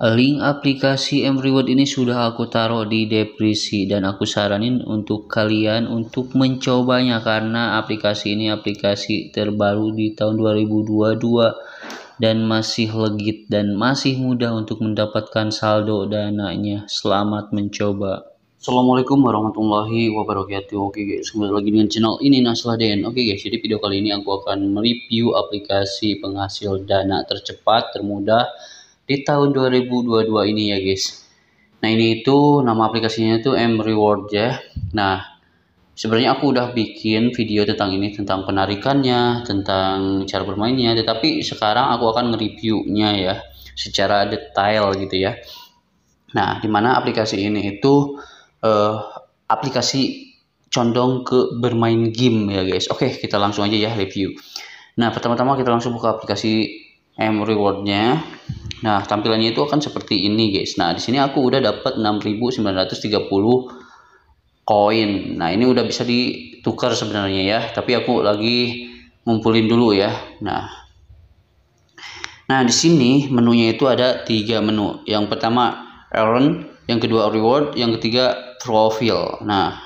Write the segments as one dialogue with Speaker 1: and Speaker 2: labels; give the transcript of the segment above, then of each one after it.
Speaker 1: Link aplikasi M Reward ini sudah aku taruh di depresi dan aku saranin untuk kalian untuk mencobanya karena aplikasi ini aplikasi terbaru di tahun 2022 dan masih legit dan masih mudah untuk mendapatkan saldo dananya. Selamat mencoba. Assalamualaikum warahmatullahi wabarakatuh. Oke guys, kembali lagi dengan channel ini Naslah Den. Oke guys, jadi video kali ini aku akan mereview aplikasi penghasil dana tercepat, termudah di tahun 2022 ini ya guys. Nah ini itu nama aplikasinya itu M Reward ya. Nah sebenarnya aku udah bikin video tentang ini tentang penarikannya, tentang cara bermainnya, tetapi sekarang aku akan nge-reviewnya ya secara detail gitu ya. Nah dimana aplikasi ini itu uh, aplikasi condong ke bermain game ya guys. Oke kita langsung aja ya review. Nah pertama-tama kita langsung buka aplikasi M rewardnya nah tampilannya itu akan seperti ini guys nah di sini aku udah dapat 6930 koin nah ini udah bisa ditukar sebenarnya ya tapi aku lagi ngumpulin dulu ya nah nah di sini menunya itu ada tiga menu yang pertama earn yang kedua reward, yang ketiga profile. Nah,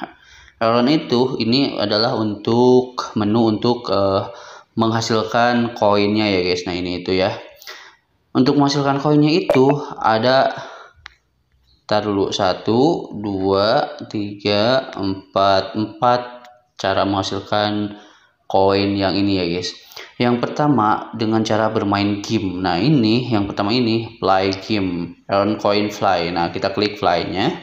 Speaker 1: Aaron itu ini adalah untuk menu untuk uh, menghasilkan koinnya ya guys. Nah ini itu ya. Untuk menghasilkan koinnya itu ada Tar dulu satu, dua, tiga, empat, empat cara menghasilkan koin yang ini ya guys. Yang pertama dengan cara bermain game. Nah ini yang pertama ini play game, earn coin fly. Nah kita klik fly-nya.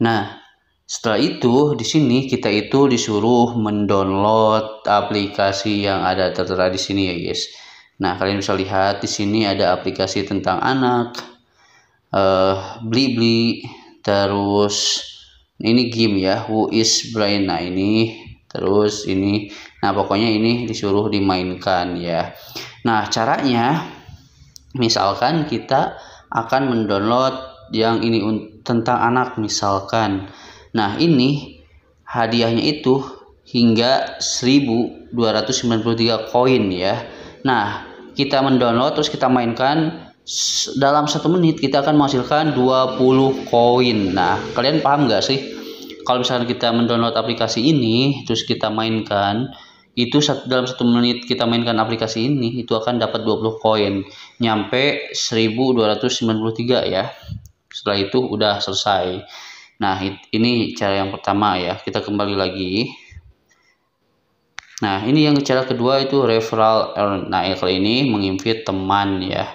Speaker 1: Nah setelah itu, di sini kita itu disuruh mendownload aplikasi yang ada tertera di sini ya guys. Nah, kalian bisa lihat di sini ada aplikasi tentang anak, uh, Blibli, terus ini game ya, Who is Brian. Nah, ini terus ini. Nah, pokoknya ini disuruh dimainkan ya. Nah, caranya misalkan kita akan mendownload yang ini tentang anak misalkan. Nah, ini hadiahnya itu hingga 1293 koin ya. Nah, kita mendownload terus kita mainkan dalam satu menit kita akan menghasilkan 20 koin. Nah, kalian paham gak sih? Kalau misalkan kita mendownload aplikasi ini terus kita mainkan itu dalam satu menit kita mainkan aplikasi ini itu akan dapat 20 koin nyampe 1293 ya setelah itu udah selesai Nah, ini cara yang pertama ya. Kita kembali lagi. Nah, ini yang cara kedua itu referral earn. Nah, ya, kali ini menginvite teman ya.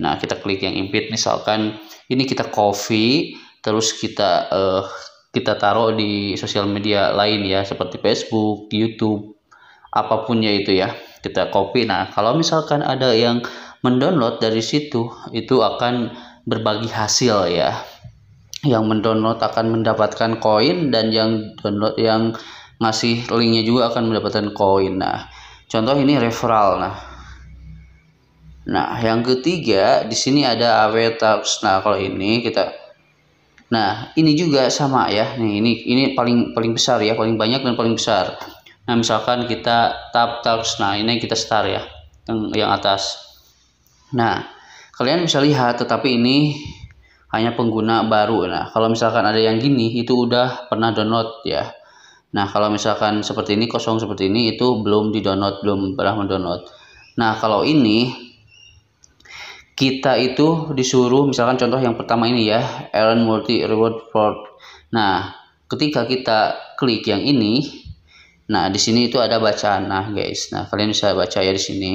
Speaker 1: Nah, kita klik yang invite misalkan ini kita copy terus kita uh, kita taruh di sosial media lain ya seperti Facebook, YouTube, apapun ya itu ya. Kita copy. Nah, kalau misalkan ada yang mendownload dari situ itu akan berbagi hasil ya yang mendownload akan mendapatkan koin dan yang download yang ngasih linknya juga akan mendapatkan koin nah contoh ini referral nah nah yang ketiga di sini ada AW nah kalau ini kita nah ini juga sama ya nih ini ini paling paling besar ya paling banyak dan paling besar nah misalkan kita tap tabs nah ini kita start ya yang, yang atas nah kalian bisa lihat tetapi ini hanya pengguna baru. Nah, kalau misalkan ada yang gini itu udah pernah download ya. Nah, kalau misalkan seperti ini kosong seperti ini itu belum di-download, belum pernah mendownload. Nah, kalau ini kita itu disuruh misalkan contoh yang pertama ini ya, earn multi reward Fraud. Nah, ketika kita klik yang ini, nah di sini itu ada bacaan nah guys. Nah, kalian bisa baca ya di sini.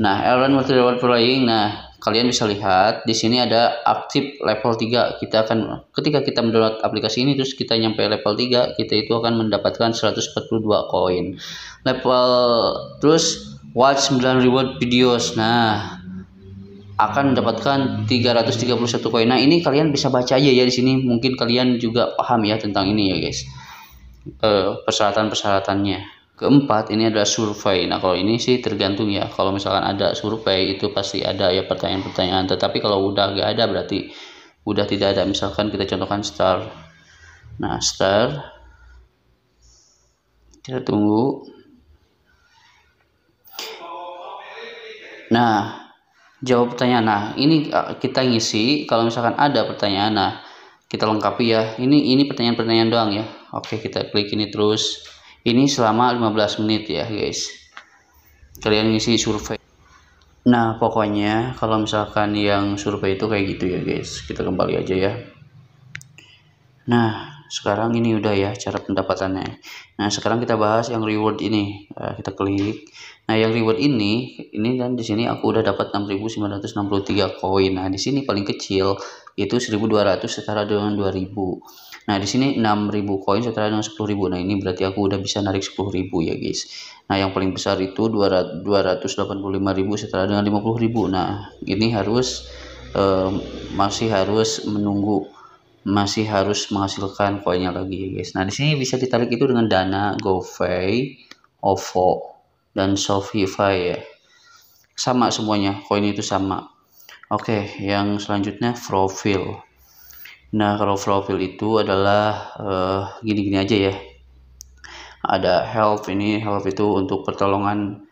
Speaker 1: Nah, earn multi reward playing. Nah, kalian bisa lihat di sini ada aktif level 3 kita akan ketika kita mendownload aplikasi ini terus kita nyampe level 3 kita itu akan mendapatkan 142 koin level terus watch 9 reward videos nah akan mendapatkan 331 koin nah ini kalian bisa baca aja ya di sini mungkin kalian juga paham ya tentang ini ya guys eh, persyaratan-persyaratannya keempat ini adalah survei nah kalau ini sih tergantung ya kalau misalkan ada survei itu pasti ada ya pertanyaan-pertanyaan tetapi kalau udah gak ada berarti udah tidak ada misalkan kita contohkan star nah star kita tunggu nah jawab pertanyaan nah ini eh, kita ngisi kalau misalkan ada pertanyaan nah kita lengkapi ya ini ini pertanyaan-pertanyaan doang ya oke kita klik ini terus ini selama 15 menit ya guys kalian ngisi survei nah pokoknya kalau misalkan yang survei itu kayak gitu ya guys kita kembali aja ya nah sekarang ini udah ya cara pendapatannya nah sekarang kita bahas yang reward ini nah, kita klik nah yang reward ini ini dan di sini aku udah dapat 6963 koin nah di sini paling kecil itu 1200 setara dengan 2000 Nah, di sini 6000 koin setara dengan 10.000. Nah, ini berarti aku udah bisa narik 10.000 ya, guys. Nah, yang paling besar itu 285.000 setara dengan 50.000. Nah, ini harus eh, masih harus menunggu masih harus menghasilkan koinnya lagi ya, guys. Nah, di sini bisa ditarik itu dengan Dana, GoPay, OVO, dan Shopify ya. Sama semuanya, koin itu sama. Oke, yang selanjutnya profil. Nah, kalau profil itu adalah eh, gini-gini uh, aja ya. Ada help ini, help itu untuk pertolongan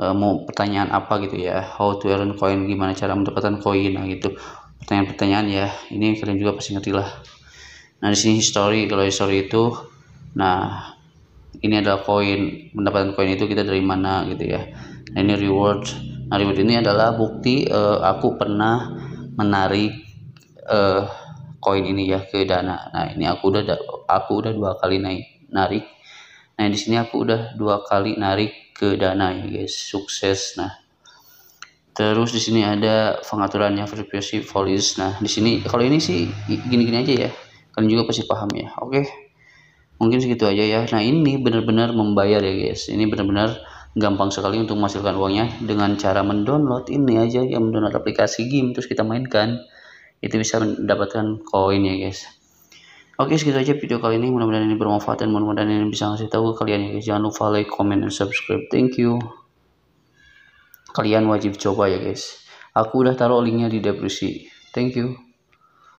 Speaker 1: uh, mau pertanyaan apa gitu ya. How to earn coin, gimana cara mendapatkan koin nah gitu. Pertanyaan-pertanyaan ya. Ini kalian juga pasti ngerti lah. Nah, di sini history, kalau history itu nah ini adalah koin, mendapatkan koin itu kita dari mana gitu ya. Nah, ini reward. Nah, reward ini adalah bukti uh, aku pernah menarik uh, koin ini ya ke dana nah ini aku udah aku udah dua kali naik narik nah di sini aku udah dua kali narik ke dana ya guys sukses nah terus di sini ada pengaturannya frekuensi volis nah di sini kalau ini sih gini-gini aja ya kalian juga pasti paham ya oke mungkin segitu aja ya nah ini benar-benar membayar ya guys ini benar-benar gampang sekali untuk menghasilkan uangnya dengan cara mendownload ini aja yang mendownload aplikasi game terus kita mainkan itu bisa mendapatkan koin ya guys Oke segitu aja video kali ini mudah-mudahan ini bermanfaat dan mudah-mudahan ini bisa ngasih tahu ke kalian ya guys jangan lupa like comment dan subscribe thank you kalian wajib coba ya guys aku udah taruh linknya di deskripsi thank you